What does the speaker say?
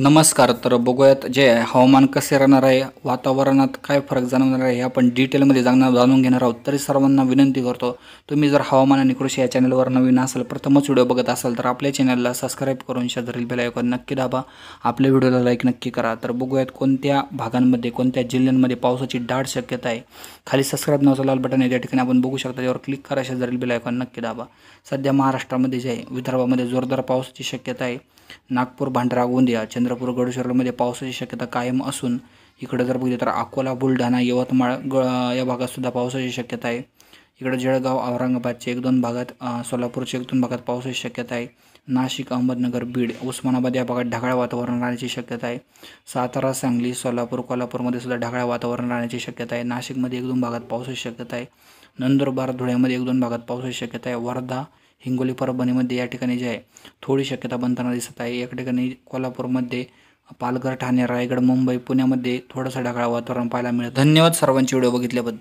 नमस्कार तर बघूयात जे हवामान कसे राहणार आहे वातावरणात काय फरक जाणवणार आहे हे आपण डिटेलमध्ये जाणणार जाणून घेणार आहोत तरी सर्वांना विनंती करतो तुम्ही जर हवामान आणि कृषी या चॅनलवर नवीन असाल प्रथमच व्हिडिओ बघत असाल तर आपल्या चॅनलला सबस्क्राईब करून शेजारील आयकॉन नक्की दाबा आपल्या व्हिडिओला लाईक नक्की करा तर बघूयात कोणत्या भागांमध्ये कोणत्या जिल्ह्यांमध्ये पावसाची दाट शक्यता आहे खाली सबस्क्राईब नावाचा लाल बटन आहे त्या ठिकाणी आपण बघू शकता त्यावर क्लिक करा शेजारील आयकॉन नक्की दाबा सध्या महाराष्ट्रामध्ये जे आहे विदर्भामध्ये जोरदार पावसाची शक्यता आहे नागपूर भांडारा गोंदिया चंद्रपूर गडचिरोलीमध्ये पावसाची शक्यता कायम असून इकडं जर बघितलं तर अकोला बुलढाणा यवतमाळ ग या भागातसुद्धा पावसाची शक्यता आहे इकडे जळगाव औरंगाबादचे एक दोन भागात सोलापूरचे एक दोन भागात पावसाची शक्यता आहे नाशिक अहमदनगर बीड उस्मानाबाद या भागात ढगाळ वातावरण राहण्याची शक्यता आहे सातारा सांगली सोलापूर कोल्हापूरमध्ये सुद्धा ढगाळ वातावरण राहण्याची शक्यता आहे नाशिकमध्ये एक दोन भागात पावसाची शक्यता आहे नंदुरबार धुळ्यामध्ये एक दोन भागात पावसाची शक्यता आहे वर्धा हिंगोली परभणीमध्ये या ठिकाणी जे आहे थोडी शक्यता बनताना दिसत आहे या ठिकाणी कोल्हापूरमध्ये पालघर ठाणे रायगड मुंबई पुण्यामध्ये थोडासा ढगाळ वातावरण पाहायला मिळतं धन्यवाद सर्वांची व्हिडिओ बघितल्याबद्दल